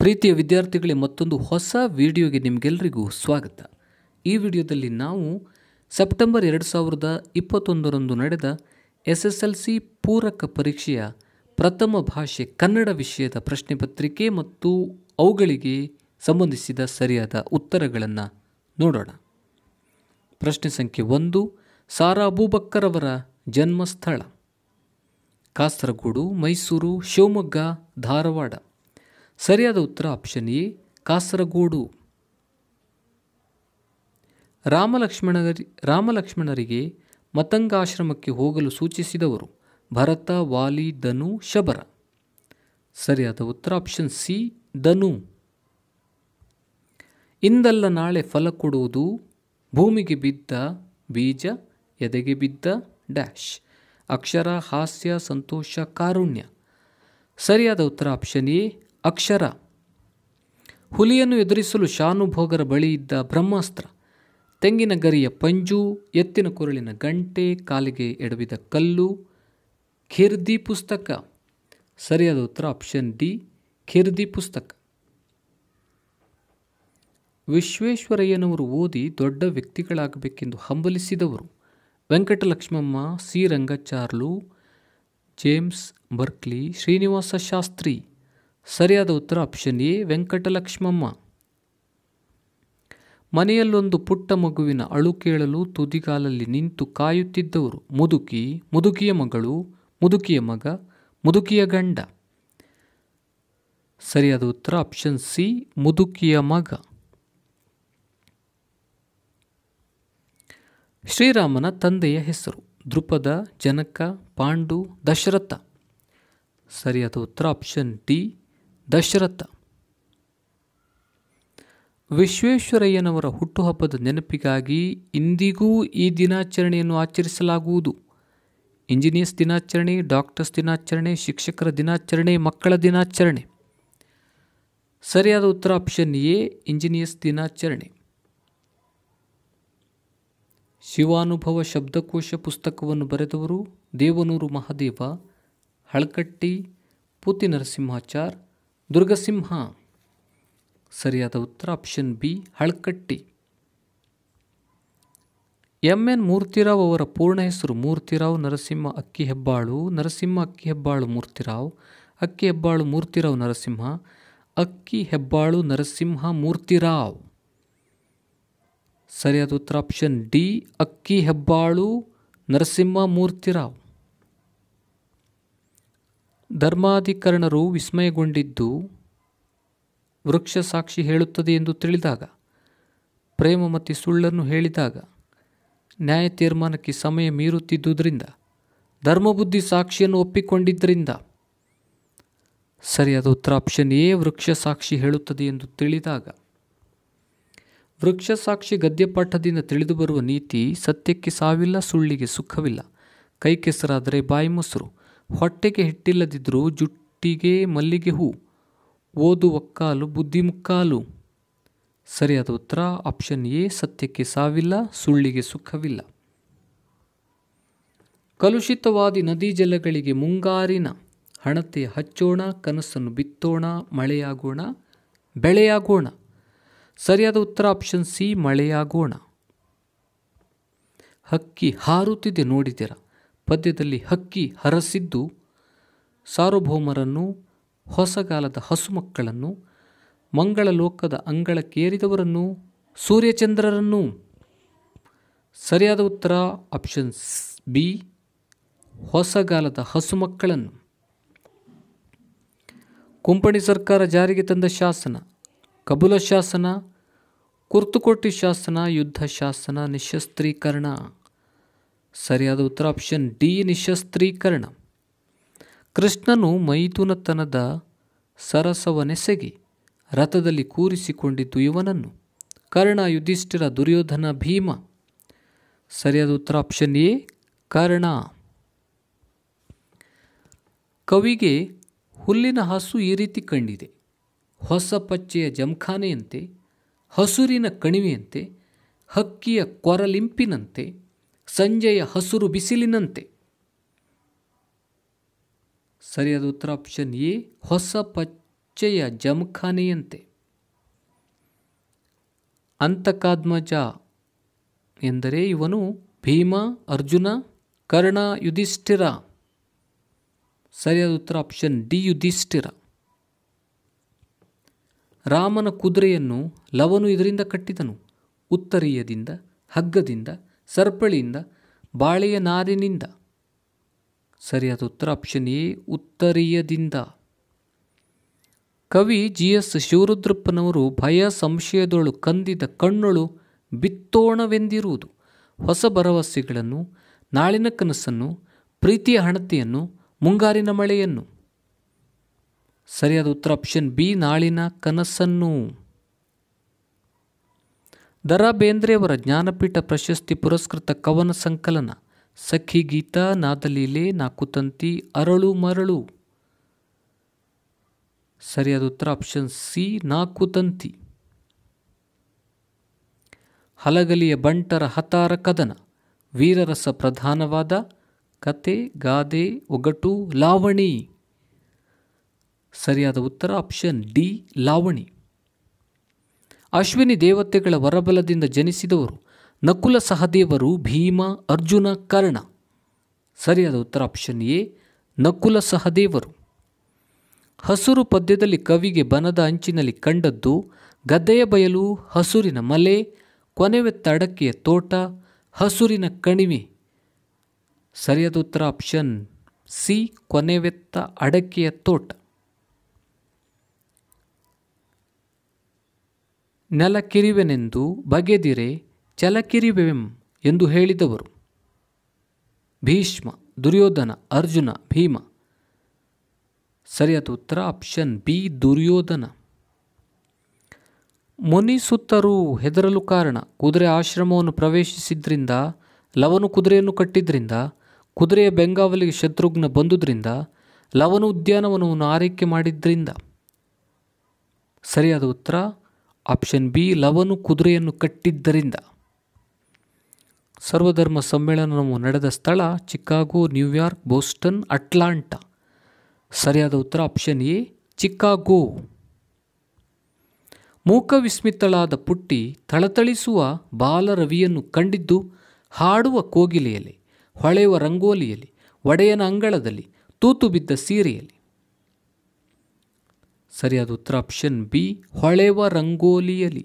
ಪ್ರೀತಿಯ ವಿದ್ಯಾರ್ಥಿಗಳೇ ಮತ್ತೊಂದು ಹೊಸ ವಿಡಿಯೋಗೆ ನಿಮಗೆಲ್ಲರಿಗೂ ಸ್ವಾಗತ ಈ ವಿಡಿಯೋದಲ್ಲಿ ನಾವು ಸೆಪ್ಟೆಂಬರ್ ಎರಡು ಸಾವಿರದ ಇಪ್ಪತ್ತೊಂದರಂದು ನಡೆದ ಎಸ್ ಎಸ್ ಎಲ್ ಸಿ ಪೂರಕ ಪರೀಕ್ಷೆಯ ಪ್ರಥಮ ಭಾಷೆ ಕನ್ನಡ ವಿಷಯದ ಪ್ರಶ್ನೆ ಪತ್ರಿಕೆ ಮತ್ತು ಅವುಗಳಿಗೆ ಸಂಬಂಧಿಸಿದ ಸರಿಯಾದ ಉತ್ತರಗಳನ್ನು ನೋಡೋಣ ಪ್ರಶ್ನೆ ಸಂಖ್ಯೆ ಒಂದು ಸಾರಾ ಅವರ ಜನ್ಮಸ್ಥಳ ಕಾಸರಗೋಡು ಮೈಸೂರು ಶಿವಮೊಗ್ಗ ಧಾರವಾಡ ಸರಿಯಾದ ಉತ್ತರ ಆಪ್ಷನ್ ಎ ಕಾಸರಗೋಡು ರಾಮಲಕ್ಷ್ಮಣರಿ ರಾಮಲಕ್ಷ್ಮಣರಿಗೆ ಮತಂಗಾಶ್ರಮಕ್ಕೆ ಹೋಗಲು ಸೂಚಿಸಿದವರು ಭರತ ವಾಲಿ ಧನು ಶಬರ ಸರಿಯಾದ ಉತ್ತರ ಆಪ್ಷನ್ ಸಿ ಧನು ಇಂದಲ್ಲ ನಾಳೆ ಫಲ ಕೊಡುವುದು ಭೂಮಿಗೆ ಬಿದ್ದ ಬೀಜ ಎದೆಗೆ ಬಿದ್ದ ಡ್ಯಾಶ್ ಅಕ್ಷರ ಹಾಸ್ಯ ಸಂತೋಷ ಕಾರುಣ್ಯ ಸರಿಯಾದ ಉತ್ತರ ಆಪ್ಷನ್ ಎ ಅಕ್ಷರ ಹುಲಿಯನ್ನು ಎದುರಿಸಲು ಶಾನುಭೋಗರ ಬಳಿ ಇದ್ದ ಬ್ರಹ್ಮಾಸ್ತ್ರ ತೆಂಗಿನ ಗರಿಯ ಪಂಜು ಎತ್ತಿನ ಕೊರಳಿನ ಗಂಟೆ ಕಾಲಿಗೆ ಎಡವಿದ ಕಲ್ಲು ಖಿರ್ದಿ ಪುಸ್ತಕ ಸರಿಯಾದ ಉತ್ತರ ಆಪ್ಷನ್ ಡಿ ಖಿರ್ದಿ ಪುಸ್ತಕ ವಿಶ್ವೇಶ್ವರಯ್ಯನವರು ಓದಿ ದೊಡ್ಡ ವ್ಯಕ್ತಿಗಳಾಗಬೇಕೆಂದು ಹಂಬಲಿಸಿದವರು Venkatalakshmamma C Rangacharlu James Berkeley Srinivasa Sastri ಸರಿಯಾದ ಉತ್ತರ ಆಪ್ಷನ್ ಎ ವೆಂಕಟಲಕ್ಷ್ಮಮ್ಮ ಮನೆಯಲ್ಲೊಂದು ಪುಟ್ಟ ಮಗುವಿನ ಅಳು ಕೇಳಲು ತುದಿಗಾಲಲ್ಲಿ ನಿಂತು ಕಾಯುತ್ತಿದ್ದವರು ಮುದುಕಿ ಮುದುಕಿಯ ಮಗಳು ಮುದುಕಿಯ ಮಗ ಮುದುಕಿಯ ಗಂಡ ಸರಿಯಾದ ಉತ್ತರ ಆಪ್ಷನ್ ಸಿ ಮುದುಕಿಯ ಮಗ ಶ್ರೀರಾಮನ ತಂದೆಯ ಹೆಸರು ದೃಪದ ಜನಕ ಪಾಂಡು ದಶರಥ ಸರಿಯಾದ ಉತ್ತರ ಆಪ್ಷನ್ ಡಿ ದಶರಥ ವಿಶ್ವೇಶ್ವರಯ್ಯನವರ ಹುಟ್ಟುಹಬ್ಬದ ನೆನಪಿಗಾಗಿ ಇಂದಿಗೂ ಈ ದಿನಾಚರಣೆಯನ್ನು ಆಚರಿಸಲಾಗುವುದು ಇಂಜಿನಿಯರ್ಸ್ ದಿನಾಚರಣೆ ಡಾಕ್ಟರ್ಸ್ ದಿನಾಚರಣೆ ಶಿಕ್ಷಕರ ದಿನಾಚರಣೆ ಮಕ್ಕಳ ದಿನಾಚರಣೆ ಸರಿಯಾದ ಉತ್ತರ ಆಪ್ಷನ್ ಎ ಇಂಜಿನಿಯರ್ಸ್ ದಿನಾಚರಣೆ ಶಿವಾನುಭವ ಶಬ್ದಕೋಶ ಪುಸ್ತಕವನ್ನು ಬರೆದವರು ದೇವನೂರು ಮಹಾದೇವ ಹಳಕಟ್ಟಿ ಪುತಿ ನರಸಿಂಹಾಚಾರ್ ದುರ್ಗಸಿಂಹ ಸರಿಯಾದ ಉತ್ತರ option B Halakatti M N Murthyrao ಅವರ ಪೂರ್ಣ ಹೆಸರು ಮೂರ್ತಿರಾವ್ ನರಸಿಂಹ ಅಕ್ಕಿ ಹೆಬ್ಬಾಳು ನರಸಿಂಹ ಅಕ್ಕಿ ಹೆಬ್ಬಾಳು ಮೂರ್ತಿರಾವ್ ಅಕ್ಕಿ ಹೆಬ್ಬಾಳು ಮೂರ್ತಿರಾವ್ ನರಸಿಂಹ ಅಕ್ಕಿ ಹೆಬ್ಬಾಳು ನರಸಿಂಹ ಮೂರ್ತಿರಾವ್ ಸರಿಯಾದ ಉತ್ತರ ಆಪ್ಷನ್ ಡಿ ಅಕ್ಕಿ ಹೆಬ್ಬಾಳು ನರಸಿಂಹ ಮೂರ್ತಿರಾವ್ ಧರ್ಮಾಧಿಕರಣರು ವಿಸ್ಮಯಗೊಂಡಿದ್ದು ವೃಕ್ಷ ಸಾಕ್ಷಿ ಹೇಳುತ್ತದೆ ಎಂದು ತಿಳಿದಾಗ ಪ್ರೇಮ ಮತ್ತು ಸುಳ್ಳನ್ನು ಹೇಳಿದಾಗ ನ್ಯಾಯ ತೀರ್ಮಾನಕ್ಕೆ ಸಮಯ ಮೀರುತ್ತಿದ್ದುದರಿಂದ ಧರ್ಮಬುದ್ಧಿ ಸಾಕ್ಷಿಯನ್ನು ಒಪ್ಪಿಕೊಂಡಿದ್ದರಿಂದ ಸರಿಯಾದ ಉತ್ತರ ಆಪ್ಷನ್ ಎ ವೃಕ್ಷ ಸಾಕ್ಷಿ ಹೇಳುತ್ತದೆ ಎಂದು ತಿಳಿದಾಗ ವೃಕ್ಷ ಸಾಕ್ಷಿ ಗದ್ಯಪಾಠದಿಂದ ತಿಳಿದುಬರುವ ನೀತಿ ಸತ್ಯಕ್ಕೆ ಸಾವಿಲ್ಲ ಸುಳ್ಳಿಗೆ ಸುಖವಿಲ್ಲ ಕೈ ಕೆಸರಾದರೆ ಬಾಯಿ ಮೊಸರು ಹೊಟ್ಟೆಗೆ ಹಿಟ್ಟಿಲ್ಲದಿದ್ದರೂ ಜುಟ್ಟಿಗೆ ಮಲ್ಲಿಗೆ ಹೂ ಓದು ಒಕ್ಕಾಲು ಬುದ್ಧಿ ಮುಕ್ಕಾಲು ಸರಿಯಾದ ಉತ್ತರ ಆಪ್ಷನ್ ಎ ಸತ್ಯಕ್ಕೆ ಸಾವಿಲ್ಲ ಸುಳ್ಳಿಗೆ ಸುಖವಿಲ್ಲ ಕಲುಷಿತವಾದಿ ನದಿ ಜಲಗಳಿಗೆ ಮುಂಗಾರಿನ ಹಣತೆ ಹಚ್ಚೋಣ ಕನಸನ್ನು ಬಿತ್ತೋಣ ಮಳೆಯಾಗೋಣ ಬೆಳೆಯಾಗೋಣ ಸರಿಯಾದ ಉತ್ತರ ಆಪ್ಷನ್ ಸಿ ಮಳೆಯಾಗೋಣ ಹಕ್ಕಿ ಹಾರುತ್ತಿದೆ ನೋಡಿದಿರಾ ಪದ್ಯದಲ್ಲಿ ಹಕ್ಕಿ ಹರಸಿದ್ದು ಸಾರ್ವಭೌಮರನ್ನು ಹೊಸಗಾಲದ ಹಸುಮಕ್ಕಳನ್ನು ಲೋಕದ ಅಂಗಳಕ್ಕೇರಿದವರನ್ನು ಸೂರ್ಯಚಂದ್ರರನ್ನು ಸರಿಯಾದ ಉತ್ತರ ಆಪ್ಷನ್ಸ್ ಬಿ ಹೊಸಗಾಲದ ಹಸುಮಕ್ಕಳನ್ನು ಕುಂಪಣಿ ಸರ್ಕಾರ ಜಾರಿಗೆ ತಂದ ಶಾಸನ ಕಬುಲ ಶಾಸನ ಕುರ್ತುಕೋಟಿ ಶಾಸನ ಯುದ್ಧ ಶಾಸನ ನಿಶಸ್ತ್ರೀಕರಣ ಸರಿಯಾದ ಉತ್ತರ ಆಪ್ಷನ್ ಡಿ ನಿಶಸ್ತ್ರೀಕರಣ ಕೃಷ್ಣನು ಮೈಥುನತನದ ಸರಸವನೆಸಗಿ ರಥದಲ್ಲಿ ಕೂರಿಸಿಕೊಂಡಿದ್ದು ಇವನನ್ನು ಕರ್ಣ ಯುಧಿಷ್ಠಿರ ದುರ್ಯೋಧನ ಭೀಮ ಸರಿಯಾದ ಉತ್ತರ ಆಪ್ಷನ್ ಎ ಕರ್ಣ ಕವಿಗೆ ಹುಲ್ಲಿನ ಹಸು ಈ ರೀತಿ ಕಂಡಿದೆ ಹೊಸ ಪಚ್ಚೆಯ ಜಮಖಾನೆಯಂತೆ ಹಸುರಿನ ಕಣಿವೆಯಂತೆ ಹಕ್ಕಿಯ ಕೊರಲಿಂಪಿನಂತೆ ಸಂಜೆಯ ಹಸುರು ಬಿಸಿಲಿನಂತೆ ಸರಿಯಾದ ಉತ್ತರ ಆಪ್ಷನ್ ಎ ಹೊಸ ಪಚ್ಚೆಯ ಜಮಖಾನೆಯಂತೆ ಅಂತಕಾದ್ಮಜ ಎಂದರೆ ಇವನು ಭೀಮ ಅರ್ಜುನ ಕರ್ಣ ಯುಧಿಷ್ಠಿರ ಸರಿಯಾದ ಉತ್ತರ ಆಪ್ಷನ್ ಡಿ ಯುಧಿಷ್ಠಿರ ರಾಮನ ಕುದುರೆಯನ್ನು ಲವನು ಇದರಿಂದ ಕಟ್ಟಿದನು ಉತ್ತರೀಯದಿಂದ ಹಗ್ಗದಿಂದ ಸರ್ಪಳಿಯಿಂದ ಬಾಳೆಯ ನಾರಿನಿಂದ ಸರಿಯಾದ ಉತ್ತರ ಆಪ್ಷನ್ ಎ ಉತ್ತರೀಯದಿಂದ ಕವಿ ಜಿ ಎಸ್ ಶಿವರುದ್ರಪ್ಪನವರು ಭಯ ಸಂಶಯದೊಳು ಕಂದಿದ ಕಣ್ಣೊಳು ಬಿತ್ತೋಣವೆಂದಿರುವುದು ಹೊಸ ಭರವಸೆಗಳನ್ನು ನಾಳಿನ ಕನಸನ್ನು ಪ್ರೀತಿಯ ಹಣತೆಯನ್ನು ಮುಂಗಾರಿನ ಮಳೆಯನ್ನು ಸರಿಯಾದ ಉತ್ತರ ಆಪ್ಷನ್ ಬಿ ನಾಳಿನ ಕನಸನ್ನು ದರಾ ಬೇಂದ್ರೆಯವರ ಜ್ಞಾನಪೀಠ ಪ್ರಶಸ್ತಿ ಪುರಸ್ಕೃತ ಕವನ ಸಂಕಲನ ಸಖಿ ಗೀತಾ ನಾದಲೀಲೆ ನಾಕುತಂತಿ ಅರಳು ಮರಳು ಸರಿಯಾದ ಉತ್ತರ ಆಪ್ಷನ್ ಸಿ ನಾಕುತಂತಿ ಹಲಗಲಿಯ ಬಂಟರ ಹತಾರ ಕದನ ವೀರರಸ ಪ್ರಧಾನವಾದ ಕತೆ ಗಾದೆ ಒಗಟು ಲಾವಣಿ ಸರಿಯಾದ ಉತ್ತರ ಆಪ್ಷನ್ ಡಿ ಲಾವಣಿ ಅಶ್ವಿನಿ ದೇವತೆಗಳ ವರಬಲದಿಂದ ಜನಿಸಿದವರು ನಕುಲ ಸಹದೇವರು ಭೀಮ ಅರ್ಜುನ ಕರ್ಣ ಸರಿಯಾದ ಉತ್ತರ ಆಪ್ಷನ್ ಎ ನಕುಲ ಸಹದೇವರು ಹಸುರು ಪದ್ಯದಲ್ಲಿ ಕವಿಗೆ ಬನದ ಅಂಚಿನಲ್ಲಿ ಕಂಡದ್ದು ಗದ್ದೆಯ ಬಯಲು ಹಸುರಿನ ಮಲೆ ಕೊನೆವೆ ಅಡಕೆಯ ತೋಟ ಹಸುರಿನ ಕಣಿವೆ ಸರಿಯಾದ ಉತ್ತರ ಆಪ್ಷನ್ ಸಿ ಕೊನೆವೆತ್ತ ಅಡಕೆಯ ತೋಟ ನೆಲಕಿರಿವೆನೆಂದು ಬಗೆದಿರೆ ಚಲಕಿರಿವೆಂ ಎಂದು ಹೇಳಿದವರು ಭೀಷ್ಮ ದುರ್ಯೋಧನ ಅರ್ಜುನ ಭೀಮ ಸರಿಯಾದ ಉತ್ತರ ಆಪ್ಷನ್ ಬಿ ದುರ್ಯೋಧನ ಸುತ್ತರೂ ಹೆದರಲು ಕಾರಣ ಕುದುರೆ ಆಶ್ರಮವನ್ನು ಪ್ರವೇಶಿಸಿದ್ರಿಂದ ಲವನು ಕುದುರೆಯನ್ನು ಕಟ್ಟಿದ್ರಿಂದ ಕುದುರೆಯ ಬೆಂಗಾವಲಿಗೆ ಶತ್ರುಘ್ನ ಬಂದುದರಿಂದ ಲವನು ಉದ್ಯಾನವನವನ್ನು ಆರೈಕೆ ಮಾಡಿದ್ರಿಂದ ಸರಿಯಾದ ಉತ್ತರ ಆಪ್ಷನ್ ಬಿ ಲವನು ಕುದುರೆಯನ್ನು ಕಟ್ಟಿದ್ದರಿಂದ ಸರ್ವಧರ್ಮ ಸಮ್ಮೇಳನವು ನಡೆದ ಸ್ಥಳ ಚಿಕಾಗೋ ನ್ಯೂಯಾರ್ಕ್ ಬೋಸ್ಟನ್ ಅಟ್ಲಾಂಟಾ ಸರಿಯಾದ ಉತ್ತರ ಆಪ್ಷನ್ ಎ ಚಿಕಾಗೋ ಮೂಕ ವಿಸ್ಮಿತಳಾದ ಪುಟ್ಟಿ ಥಳಥಳಿಸುವ ಬಾಲರವಿಯನ್ನು ಕಂಡಿದ್ದು ಹಾಡುವ ಕೋಗಿಲೆಯಲ್ಲಿ ಹೊಳೆಯುವ ರಂಗೋಲಿಯಲ್ಲಿ ಒಡೆಯನ ಅಂಗಳದಲ್ಲಿ ತೂತು ಬಿದ್ದ ಸೀರೆಯಲ್ಲಿ ಸರಿಯಾದ ಉತ್ತರ ಆಪ್ಷನ್ ಬಿ ಹೊಳೆವ ರಂಗೋಲಿಯಲ್ಲಿ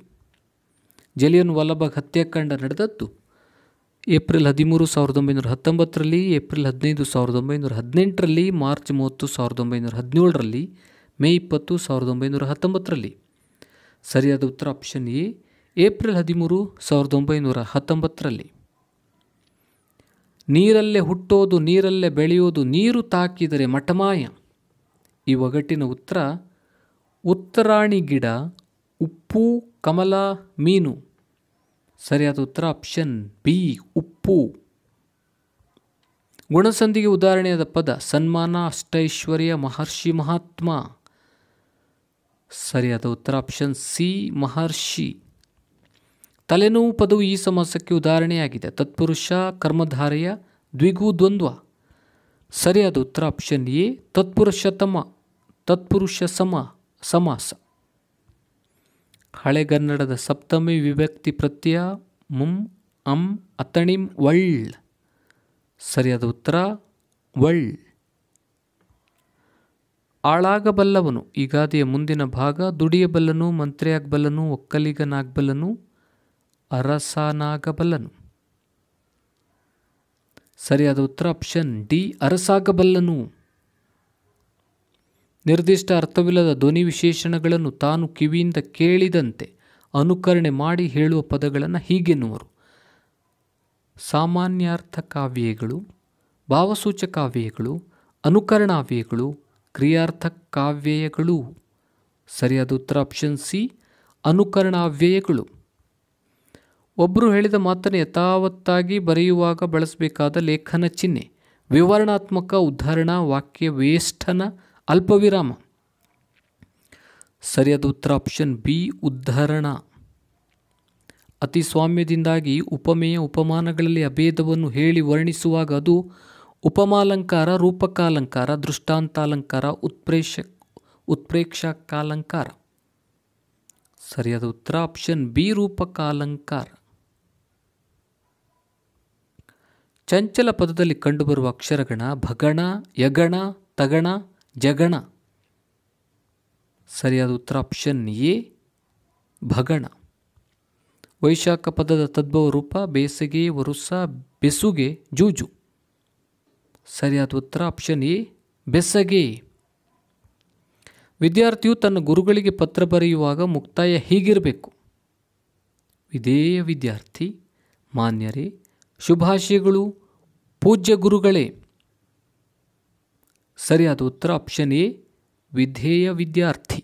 ಜಲಿಯನ್ ವಲ್ಲಭಾಗ್ ಹತ್ಯಾಕಾಂಡ ನಡೆದದ್ದು ಏಪ್ರಿಲ್ ಹದಿಮೂರು ಸಾವಿರದ ಒಂಬೈನೂರ ಹತ್ತೊಂಬತ್ತರಲ್ಲಿ ಏಪ್ರಿಲ್ ಹದಿನೈದು ಸಾವಿರದ ಒಂಬೈನೂರ ಹದಿನೆಂಟರಲ್ಲಿ ಮಾರ್ಚ್ ಮೂವತ್ತು ಸಾವಿರದ ಒಂಬೈನೂರ ಹದಿನೇಳರಲ್ಲಿ ಮೇ ಇಪ್ಪತ್ತು ಸಾವಿರದ ಒಂಬೈನೂರ ಹತ್ತೊಂಬತ್ತರಲ್ಲಿ ಸರಿಯಾದ ಉತ್ತರ ಆಪ್ಷನ್ ಎ ಏಪ್ರಿಲ್ ಹದಿಮೂರು ಸಾವಿರದ ಒಂಬೈನೂರ ಹತ್ತೊಂಬತ್ತರಲ್ಲಿ ನೀರಲ್ಲೇ ಹುಟ್ಟೋದು ನೀರಲ್ಲೇ ಬೆಳೆಯೋದು ನೀರು ತಾಕಿದರೆ ಮಠಮಾಯ ಈ ಒಗಟ್ಟಿನ ಉತ್ತರ ಉತ್ತರಾಣಿ ಗಿಡ ಉಪ್ಪು ಕಮಲ ಮೀನು ಸರಿಯಾದ ಉತ್ತರ ಆಪ್ಷನ್ ಬಿ ಉಪ್ಪು ಗುಣಸಂಧಿಗೆ ಉದಾಹರಣೆಯಾದ ಪದ ಸನ್ಮಾನ ಅಷ್ಟೈಶ್ವರ್ಯ ಮಹರ್ಷಿ ಮಹಾತ್ಮ ಸರಿಯಾದ ಉತ್ತರ ಆಪ್ಷನ್ ಸಿ ಮಹರ್ಷಿ ತಲೆನೋವು ಪದವು ಈ ಸಮಾಸಕ್ಕೆ ಉದಾಹರಣೆಯಾಗಿದೆ ತತ್ಪುರುಷ ಕರ್ಮಧಾರೆಯ ದ್ವಿಗು ದ್ವಂದ್ವ ಸರಿಯಾದ ಉತ್ತರ ಆಪ್ಷನ್ ಎ ತಮ ತತ್ಪುರುಷ ಸಮ ಸಮಾಸ ಹಳೆಗನ್ನಡದ ಸಪ್ತಮಿ ವಿಭಕ್ತಿ ಪ್ರತ್ಯಯ ಮುಂ ಅಂ ಅತಣಿಂ ವಳ್ ಸರಿಯಾದ ಉತ್ತರ ವಳ್ ಆಳಾಗಬಲ್ಲವನು ಈಗಾದಿಯ ಮುಂದಿನ ಭಾಗ ದುಡಿಯಬಲ್ಲನು ಮಂತ್ರಿಯಾಗಬಲ್ಲನು ಒಕ್ಕಲಿಗನಾಗಬಲ್ಲನು ಅರಸನಾಗಬಲ್ಲನು ಸರಿಯಾದ ಉತ್ತರ ಆಪ್ಷನ್ ಡಿ ಅರಸಾಗಬಲ್ಲನು ನಿರ್ದಿಷ್ಟ ಅರ್ಥವಿಲ್ಲದ ಧ್ವನಿ ವಿಶೇಷಣಗಳನ್ನು ತಾನು ಕಿವಿಯಿಂದ ಕೇಳಿದಂತೆ ಅನುಕರಣೆ ಮಾಡಿ ಹೇಳುವ ಪದಗಳನ್ನು ಹೀಗೆನ್ನುವರು ಸಾಮಾನ್ಯಾರ್ಥ ಕಾವ್ಯಗಳು ಭಾವಸೂಚ ಕಾವ್ಯಗಳು ಅನುಕರಣಾವ್ಯಗಳು ಕ್ರಿಯಾರ್ಥ ಕಾವ್ಯಗಳು ಸರಿಯಾದ ಉತ್ತರ ಆಪ್ಷನ್ ಸಿ ಅನುಕರಣಾವ್ಯಯಗಳು ಒಬ್ಬರು ಹೇಳಿದ ಮಾತನ್ನು ಯಥಾವತ್ತಾಗಿ ಬರೆಯುವಾಗ ಬಳಸಬೇಕಾದ ಲೇಖನ ಚಿಹ್ನೆ ವಿವರಣಾತ್ಮಕ ಉದ್ಧರಣ ವಾಕ್ಯ ವೇಷ್ಟನ ಅಲ್ಪವಿರಾಮ ಸರಿಯಾದ ಉತ್ತರ ಆಪ್ಷನ್ ಬಿ ಉದ್ಧರಣ ಅತಿ ಸ್ವಾಮ್ಯದಿಂದಾಗಿ ಉಪಮೇಯ ಉಪಮಾನಗಳಲ್ಲಿ ಅಭೇದವನ್ನು ಹೇಳಿ ವರ್ಣಿಸುವಾಗ ಅದು ಉಪಮಾಲಂಕಾರ ರೂಪಕಾಲಂಕಾರ ದೃಷ್ಟಾಂತಾಲಂಕಾರ ಉತ್ಪ್ರೇಕ್ಷ ಉತ್ಪ್ರೇಕ್ಷಕಾಲಂಕಾರ ಸರಿಯಾದ ಉತ್ತರ ಆಪ್ಷನ್ ಬಿ ರೂಪಕಾಲಂಕಾರ ಚಂಚಲ ಪದದಲ್ಲಿ ಕಂಡುಬರುವ ಅಕ್ಷರಗಣ ಭಗಣ ಯಗಣ ತಗಣ ಜಗಣ ಸರಿಯಾದ ಉತ್ತರ ಆಪ್ಷನ್ ಎ ಭಗಣ ವೈಶಾಖ ಪದದ ತದ್ಭವ ರೂಪ ಬೇಸಿಗೆ ವರುಸ ಬೆಸುಗೆ ಜೂಜು ಸರಿಯಾದ ಉತ್ತರ ಆಪ್ಷನ್ ಎ ಬೆಸಗೆ ವಿದ್ಯಾರ್ಥಿಯು ತನ್ನ ಗುರುಗಳಿಗೆ ಪತ್ರ ಬರೆಯುವಾಗ ಮುಕ್ತಾಯ ಹೀಗಿರಬೇಕು ವಿಧೇಯ ವಿದ್ಯಾರ್ಥಿ ಮಾನ್ಯರೇ ಶುಭಾಶಯಗಳು ಪೂಜ್ಯ ಗುರುಗಳೇ सर अद उत्तर आपशन ए विधेय विद्यार्थी